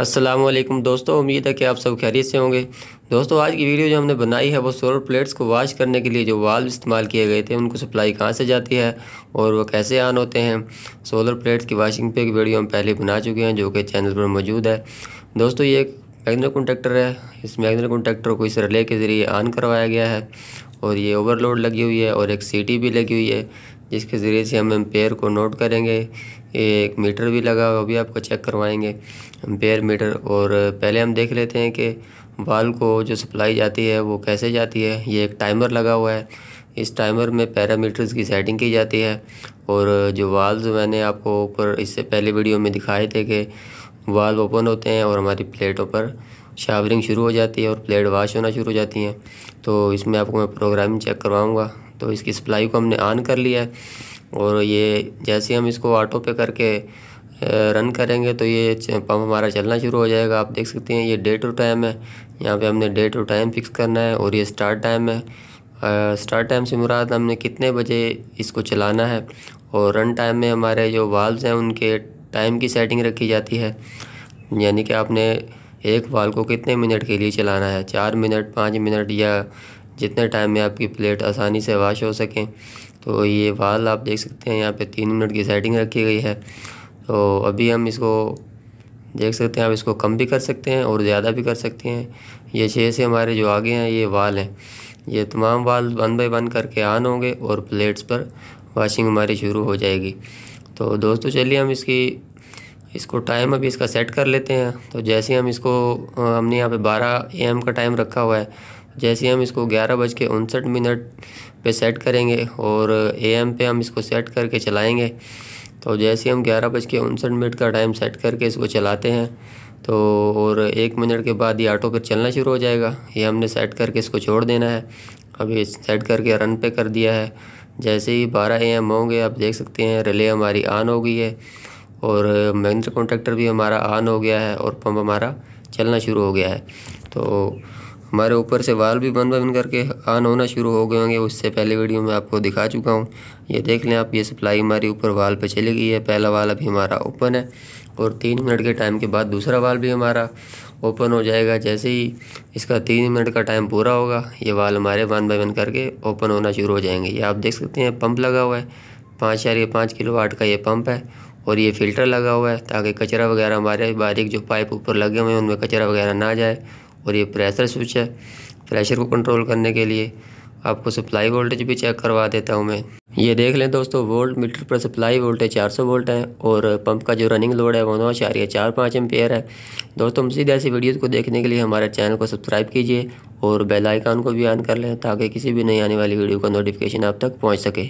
असलम दोस्तों उम्मीद है कि आप सब खैरियत से होंगे दोस्तों आज की वीडियो जो हमने बनाई है वो सोलर प्लेट्स को वाश करने के लिए जो वाल्व इस्तेमाल किए गए थे उनको सप्लाई कहाँ से जाती है और वो कैसे ऑन होते हैं सोलर प्लेट्स की वाशिंग पे की वीडियो हम पहले बना चुके हैं जो कि चैनल पर मौजूद है दोस्तों ये मैग्नल कॉन्टैक्टर है इस मैग्नल कॉन्टैक्टर को इस रिले के ज़रिए ऑन करवाया गया है और ये ओवरलोड लगी हुई है और एक सीटी भी लगी हुई है जिसके ज़रिए से हम एम्पेयर को नोट करेंगे एक मीटर भी लगा हुआ भी आपको चेक करवाएंगे एम्पेयर मीटर और पहले हम देख लेते हैं कि बाल को जो सप्लाई जाती है वो कैसे जाती है ये एक टाइमर लगा हुआ है इस टाइमर में पैरामीटर्स की सेटिंग की जाती है और जो वाल्व मैंने आपको ऊपर इससे पहले वीडियो में दिखाए थे कि वाल्व ओपन होते हैं और हमारी प्लेटों पर शावरिंग शुरू हो जाती है और प्लेट वाश होना शुरू हो जाती हैं तो इसमें आपको मैं प्रोग्रामिंग चेक करवाऊँगा तो इसकी सप्लाई को हमने ऑन कर लिया है और ये जैसे हम इसको ऑटो पे करके रन करेंगे तो ये पंप हमारा चलना शुरू हो जाएगा आप देख सकते हैं ये डे टू टाइम है यहाँ पे हमने डे टू टाइम फिक्स करना है और ये स्टार्ट टाइम है स्टार्ट टाइम से मुराद हमने कितने बजे इसको चलाना है और रन टाइम में हमारे जो वाल्व्स हैं उनके टाइम की सेटिंग रखी जाती है यानी कि आपने एक वाल को कितने मिनट के लिए चलाना है चार मिनट पाँच मिनट या जितने टाइम में आपकी प्लेट आसानी से वाश हो सकें तो ये वाल आप देख सकते हैं यहाँ पे तीन मिनट की सेटिंग रखी गई है तो अभी हम इसको देख सकते हैं आप इसको कम भी कर सकते हैं और ज़्यादा भी कर सकते हैं ये छः से हमारे जो आगे हैं ये वाल हैं ये तमाम वाल वन बाई वन करके ऑन होंगे और प्लेट्स पर वाशिंग हमारी शुरू हो जाएगी तो दोस्तों चलिए हम इसकी इसको टाइम अभी इसका सेट कर लेते हैं तो जैसे हम इसको हमने यहाँ पे 12 एम का टाइम रखा हुआ है जैसे हम इसको ग्यारह बज के उनसठ मिनट पे सेट करेंगे और एम पे हम इसको सेट करके चलाएंगे तो जैसे हम ग्यारह बज के उनसठ मिनट का टाइम सेट करके इसको चलाते हैं तो और एक मिनट के बाद ये ऑटो पर चलना शुरू हो जाएगा ये हमने सेट करके इसको छोड़ देना है अभी सेट करके रन पे कर दिया है जैसे ही 12 एम होंगे आप देख सकते हैं रिले हमारी ऑन हो गई है और महिंद्रा कॉन्ट्रैक्टर भी हमारा ऑन हो गया है और पंप हमारा चलना शुरू हो गया है तो हमारे ऊपर से वाल भी बंद बंद करके ऑन होना शुरू हो गए होंगे उससे पहले वीडियो में आपको दिखा चुका हूँ ये देख लें आप ये सप्लाई हमारी ऊपर वाल पे चली गई है पहला वाल अभी हमारा ओपन है और तीन मिनट के टाइम के बाद दूसरा वाल भी हमारा ओपन हो जाएगा जैसे ही इसका तीन मिनट का टाइम पूरा होगा ये वाल हमारे वन बाई वन करके ओपन होना शुरू हो जाएंगे ये आप देख सकते हैं पंप लगा हुआ है पाँच चार या पाँच किलो वाट का ये पंप है और ये फ़िल्टर लगा हुआ है ताकि कचरा वगैरह हमारे बारीक जो पाइप ऊपर लगे हुए हैं उनमें कचरा वगैरह ना जाए और ये प्रेशर स्विच है प्रेशर को कंट्रोल करने के लिए आपको सप्लाई वोल्टेज भी चेक करवा देता हूँ मैं ये देख लें दोस्तों वोल्ट मीटर पर सप्लाई वोल्टेज 400 वोल्ट है और पंप का जो रनिंग लोड है वो नौ चार चार पाँच एम्पेयर है दोस्तों मजीद ऐसी वीडियोज़ को देखने के लिए हमारे चैनल को सब्सक्राइब कीजिए और बेल आइकान को भी ऑन कर लें ताकि किसी भी नई आने वाली वीडियो का नोटिफिकेशन आप तक पहुँच सके